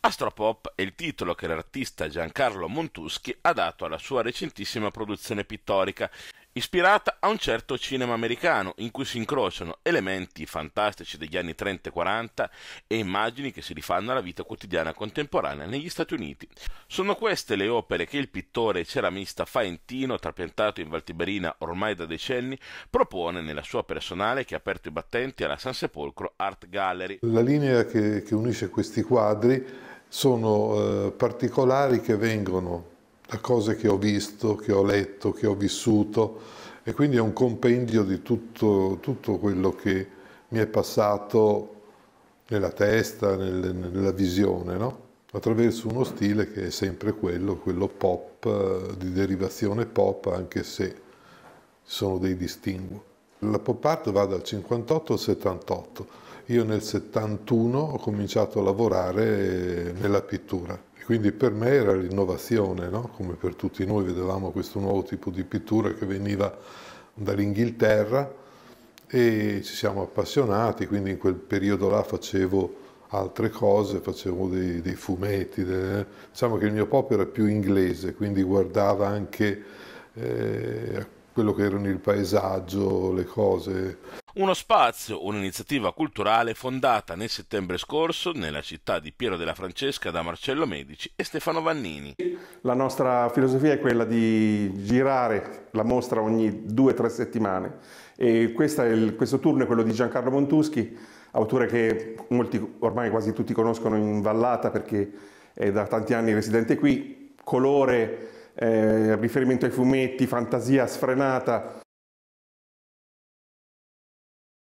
Astropop è il titolo che l'artista Giancarlo Montuschi ha dato alla sua recentissima produzione pittorica ispirata a un certo cinema americano in cui si incrociano elementi fantastici degli anni 30 e 40 e immagini che si rifanno alla vita quotidiana contemporanea negli Stati Uniti. Sono queste le opere che il pittore ceramista faentino, trapiantato in Valtiberina ormai da decenni, propone nella sua personale che ha aperto i battenti alla San Sepolcro Art Gallery. La linea che, che unisce questi quadri sono eh, particolari che vengono da cose che ho visto, che ho letto, che ho vissuto e quindi è un compendio di tutto, tutto quello che mi è passato nella testa, nel, nella visione, no? attraverso uno stile che è sempre quello, quello pop, eh, di derivazione pop, anche se sono dei distinguo. La pop art va dal 58 al 78 io nel 71 ho cominciato a lavorare nella pittura quindi per me era l'innovazione, no? come per tutti noi vedevamo questo nuovo tipo di pittura che veniva dall'Inghilterra e ci siamo appassionati, quindi in quel periodo là facevo altre cose, facevo dei, dei fumetti, delle... diciamo che il mio pop era più inglese, quindi guardava anche eh, quello che erano il paesaggio, le cose uno spazio, un'iniziativa culturale fondata nel settembre scorso nella città di Piero della Francesca da Marcello Medici e Stefano Vannini. La nostra filosofia è quella di girare la mostra ogni due o tre settimane e il, questo turno è quello di Giancarlo Montuschi, autore che molti, ormai quasi tutti conoscono in Vallata perché è da tanti anni residente qui, colore, eh, riferimento ai fumetti, fantasia sfrenata.